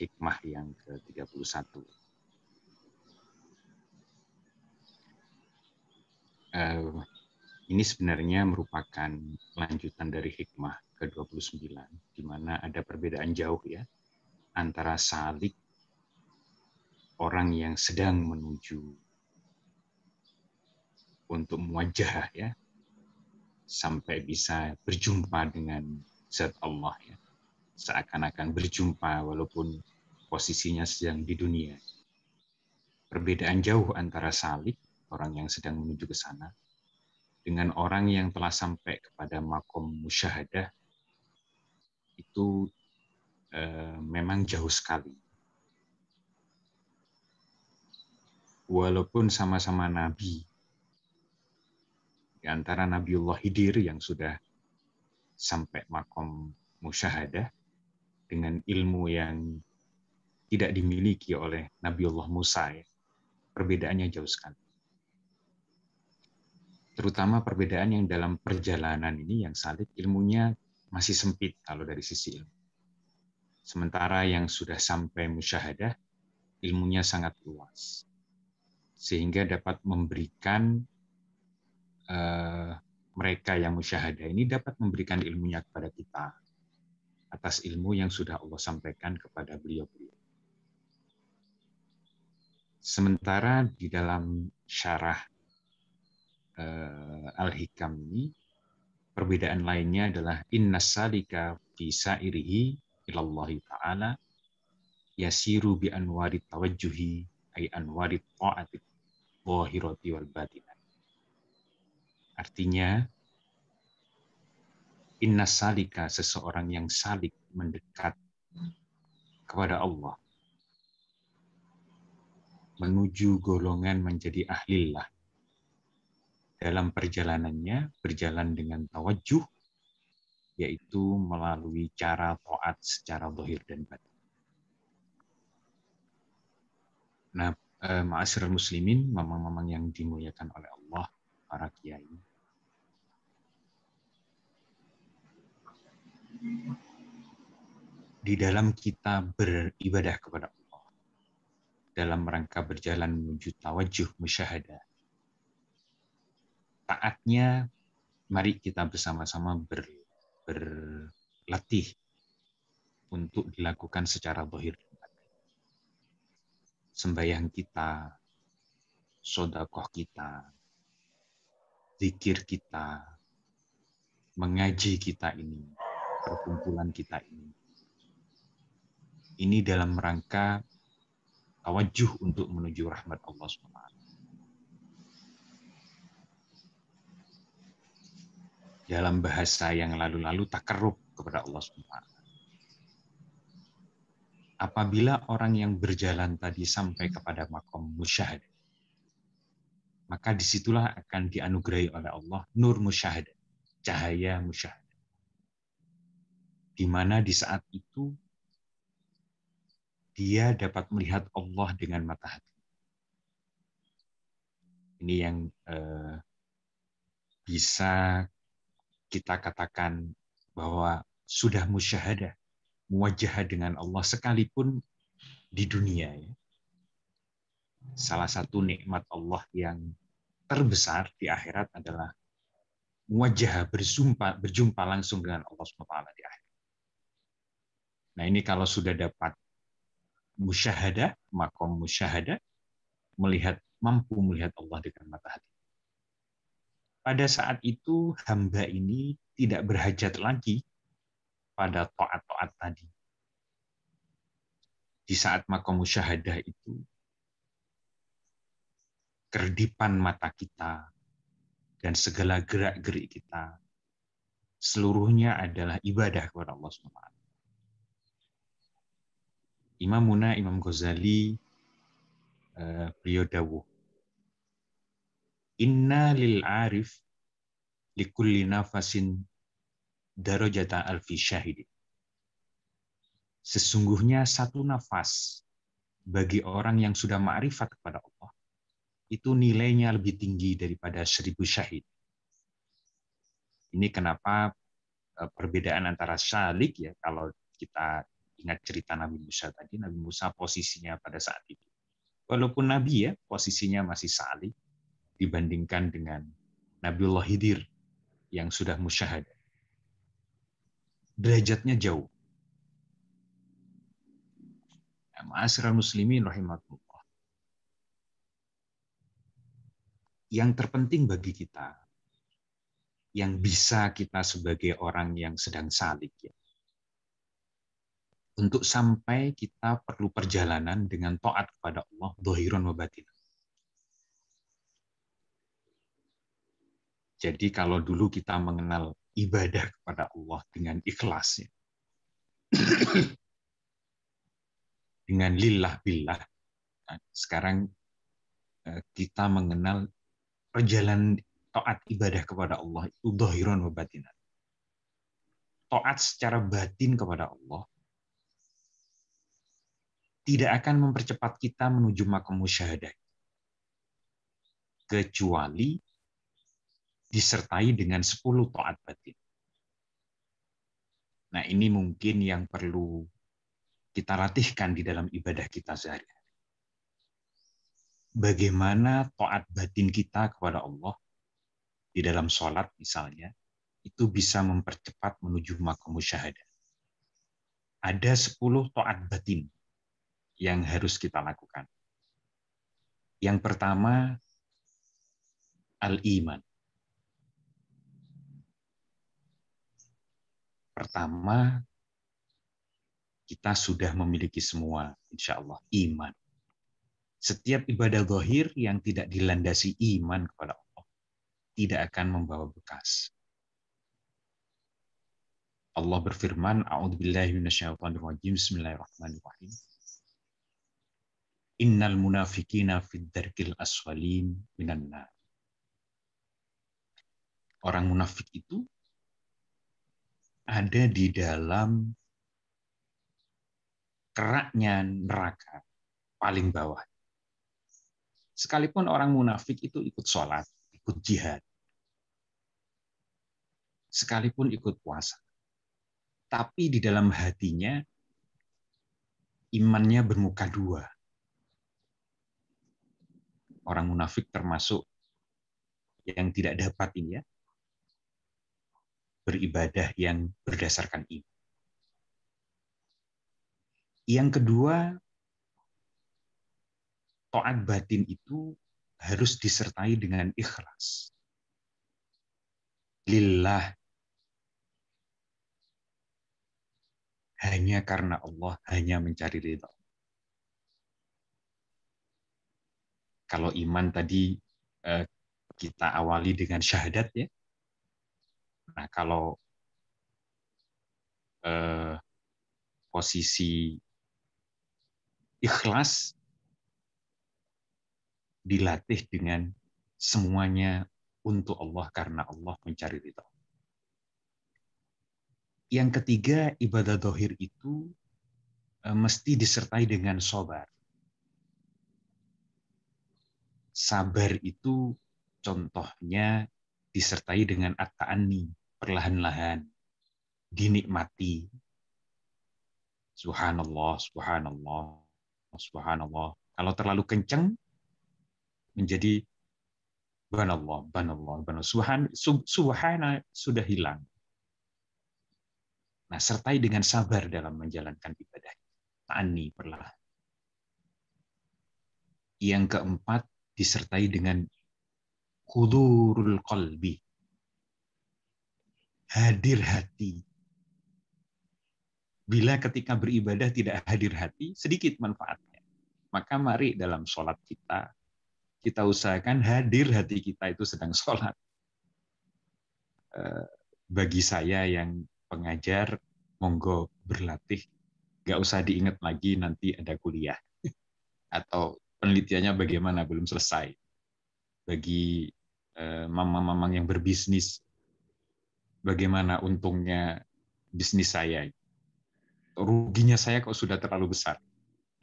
hikmah yang ke-31. Uh, ini sebenarnya merupakan lanjutan dari hikmah ke-29, di mana ada perbedaan jauh ya antara salik orang yang sedang menuju untuk muajah ya sampai bisa berjumpa dengan zat Allah ya seakan-akan berjumpa walaupun posisinya sedang di dunia. Perbedaan jauh antara salik, orang yang sedang menuju ke sana, dengan orang yang telah sampai kepada makom musyahadah, itu e, memang jauh sekali. Walaupun sama-sama nabi, di antara Nabiullah Hidir yang sudah sampai makom musyahadah, dengan ilmu yang tidak dimiliki oleh Nabiullah Musa. Ya. Perbedaannya jauh sekali. Terutama perbedaan yang dalam perjalanan ini yang salib ilmunya masih sempit kalau dari sisi ilmu. Sementara yang sudah sampai musyahadah, ilmunya sangat luas. Sehingga dapat memberikan uh, mereka yang musyahadah ini dapat memberikan ilmunya kepada kita atas ilmu yang sudah Allah sampaikan kepada beliau-beliau. Sementara di dalam syarah uh, Al-Hikam ini, perbedaan lainnya adalah inna salika fi sa'irihi ilallahi ta'ala yasiru bi anwari tawajjuhi ay anwari ta'ati wahirati wal batinah. Artinya, Inna salika, seseorang yang salik mendekat kepada Allah. Menuju golongan menjadi ahlillah. Dalam perjalanannya, berjalan dengan tawajuh, yaitu melalui cara taat secara dohir dan batin. Nah, eh, muslimin, mamang-mamang yang dimuliakan oleh Allah, para kiai, di dalam kita beribadah kepada Allah dalam rangka berjalan menuju tawajuh musyahadah taatnya mari kita bersama-sama ber, berlatih untuk dilakukan secara bohir sembahyang kita, sodakoh kita, zikir kita, mengaji kita ini perkumpulan kita ini. Ini dalam rangka tawajuh untuk menuju rahmat Allah SWT. Dalam bahasa yang lalu-lalu takarrub kepada Allah SWT apabila orang yang berjalan tadi sampai kepada makom musyahad, maka disitulah akan dianugerahi oleh Allah nur musyahad, cahaya musyahad di mana di saat itu dia dapat melihat Allah dengan mata hati. Ini yang eh, bisa kita katakan bahwa sudah musyahadah, muwajah dengan Allah sekalipun di dunia. Ya. Salah satu nikmat Allah yang terbesar di akhirat adalah muwajah berjumpa berjumpa langsung dengan Allah SWT di akhirat. Nah ini kalau sudah dapat musyahada, makom musyahada, melihat mampu melihat Allah dengan mata hati. Pada saat itu hamba ini tidak berhajat lagi pada toat-toat tadi. Di saat makom musyahadah itu, kerdipan mata kita dan segala gerak-gerik kita, seluruhnya adalah ibadah kepada Allah SWT Imam Muna, Imam Ghazali, uh, beliau dawuh. Inna lil arif kulli nafasin darajata alfi syahidin. Sesungguhnya satu nafas bagi orang yang sudah ma'rifat kepada Allah, itu nilainya lebih tinggi daripada seribu syahid. Ini kenapa eh, perbedaan antara syalik ya kalau kita ingat cerita Nabi Musa tadi, Nabi Musa posisinya pada saat itu. Walaupun Nabi ya, posisinya masih salih dibandingkan dengan Nabiullah Hidir yang sudah musyahadah. Derajatnya jauh. Ya, Ma'asirah muslimin rahimahullah. Yang terpenting bagi kita yang bisa kita sebagai orang yang sedang salik ya, untuk sampai kita perlu perjalanan dengan taat kepada Allah dohiron wa batin. Jadi kalau dulu kita mengenal ibadah kepada Allah dengan ikhlasnya, dengan lillah billah, kan, sekarang eh, kita mengenal perjalanan taat ibadah kepada Allah itu dohiron wa batin. Taat secara batin kepada Allah, tidak akan mempercepat kita menuju makom musyahadah. Kecuali disertai dengan 10 to'at batin. Nah, ini mungkin yang perlu kita latihkan di dalam ibadah kita sehari-hari. Bagaimana to'at batin kita kepada Allah di dalam sholat misalnya, itu bisa mempercepat menuju makom musyahadah. Ada 10 to'at batin yang harus kita lakukan. Yang pertama, al-iman. Pertama, kita sudah memiliki semua, insya Allah, iman. Setiap ibadah zahir yang tidak dilandasi iman kepada Allah tidak akan membawa bekas. Allah berfirman, A'udzubillahi Bismillahirrahmanirrahim innal munafikina fid darkil aswalin minan nar. Orang munafik itu ada di dalam keraknya neraka paling bawah. Sekalipun orang munafik itu ikut sholat, ikut jihad, sekalipun ikut puasa, tapi di dalam hatinya imannya bermuka dua, orang munafik termasuk yang tidak dapat ini ya beribadah yang berdasarkan iman. Yang kedua, to'at batin itu harus disertai dengan ikhlas. Lillah hanya karena Allah hanya mencari ridha kalau iman tadi eh, kita awali dengan syahadat ya. Nah, kalau eh, posisi ikhlas dilatih dengan semuanya untuk Allah karena Allah mencari itu. Yang ketiga, ibadah dohir itu eh, mesti disertai dengan sobat sabar itu contohnya disertai dengan ataani perlahan-lahan dinikmati subhanallah subhanallah subhanallah kalau terlalu kencang menjadi banallah banallah banallah subhan subhana sudah hilang nah sertai dengan sabar dalam menjalankan ibadah tani perlahan yang keempat disertai dengan kudurul kolbi. Hadir hati. Bila ketika beribadah tidak hadir hati, sedikit manfaatnya. Maka mari dalam sholat kita, kita usahakan hadir hati kita itu sedang sholat. Eh, bagi saya yang pengajar, monggo berlatih. gak usah diingat lagi nanti ada kuliah. Atau penelitiannya bagaimana belum selesai bagi eh, mamang-mamang yang berbisnis bagaimana untungnya bisnis saya ruginya saya kok sudah terlalu besar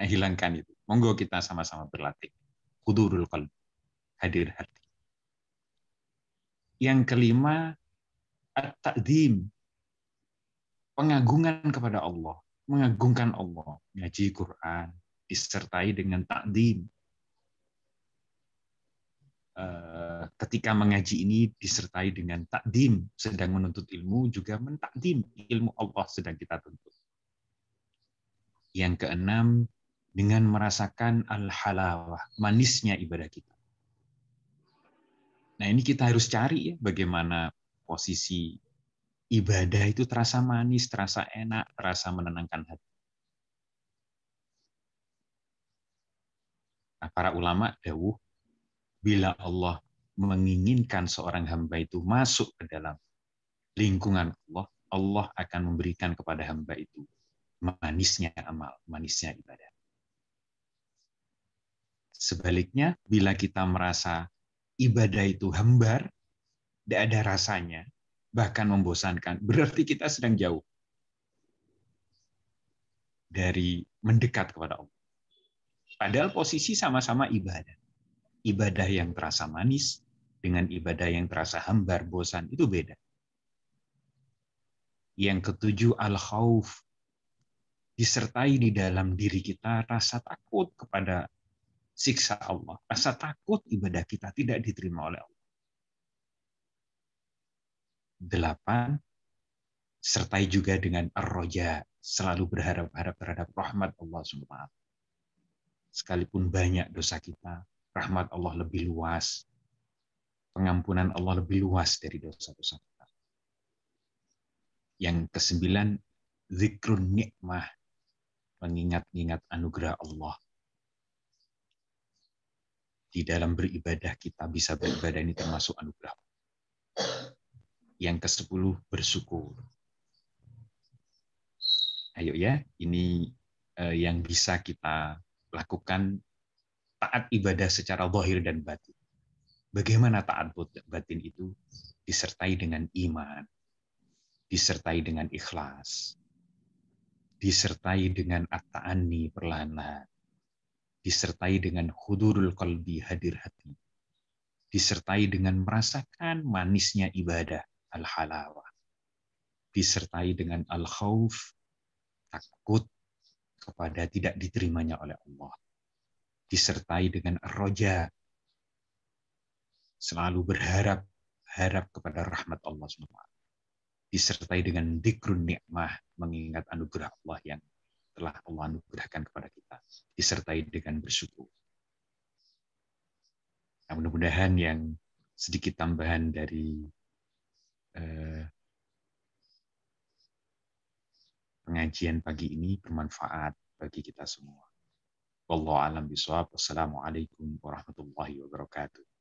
nah, hilangkan itu monggo kita sama-sama berlatih kudurul qalb hadir hati yang kelima at-ta'dim pengagungan kepada Allah mengagungkan Allah ngaji Quran disertai dengan takdim. Eh, ketika mengaji ini disertai dengan takdim, sedang menuntut ilmu juga mentakdim ilmu Allah sedang kita tuntut. Yang keenam, dengan merasakan al-halawah, manisnya ibadah kita. Nah ini kita harus cari ya bagaimana posisi ibadah itu terasa manis, terasa enak, terasa menenangkan hati. para ulama dawuh bila Allah menginginkan seorang hamba itu masuk ke dalam lingkungan Allah, Allah akan memberikan kepada hamba itu manisnya amal, manisnya ibadah. Sebaliknya, bila kita merasa ibadah itu hambar, tidak ada rasanya, bahkan membosankan, berarti kita sedang jauh dari mendekat kepada Allah. Padahal posisi sama-sama ibadah. Ibadah yang terasa manis dengan ibadah yang terasa hambar, bosan, itu beda. Yang ketujuh, al-khauf. Disertai di dalam diri kita rasa takut kepada siksa Allah. Rasa takut ibadah kita tidak diterima oleh Allah. Delapan, sertai juga dengan ar-roja, selalu berharap-harap terhadap rahmat Allah SWT sekalipun banyak dosa kita, rahmat Allah lebih luas, pengampunan Allah lebih luas dari dosa-dosa kita. Yang kesembilan, zikrun nikmah, mengingat-ingat anugerah Allah. Di dalam beribadah kita bisa beribadah ini termasuk anugerah. Yang kesepuluh, bersyukur. Ayo ya, ini eh, yang bisa kita lakukan taat ibadah secara zahir dan batin. Bagaimana taat batin itu disertai dengan iman, disertai dengan ikhlas, disertai dengan at taanni perlahan-lahan, disertai dengan khudurul qalbi hadir hati, disertai dengan merasakan manisnya ibadah al-halawa, disertai dengan al khawf takut, kepada tidak diterimanya oleh Allah. Disertai dengan roja. Selalu berharap, harap kepada rahmat Allah SWT. Disertai dengan dikrun nikmah, mengingat anugerah Allah yang telah Allah anugerahkan kepada kita. Disertai dengan bersyukur. Nah, mudah-mudahan yang sedikit tambahan dari eh, pengajian pagi ini bermanfaat bagi kita semua. Wallahu alam bisawab. Wassalamualaikum warahmatullahi wabarakatuh.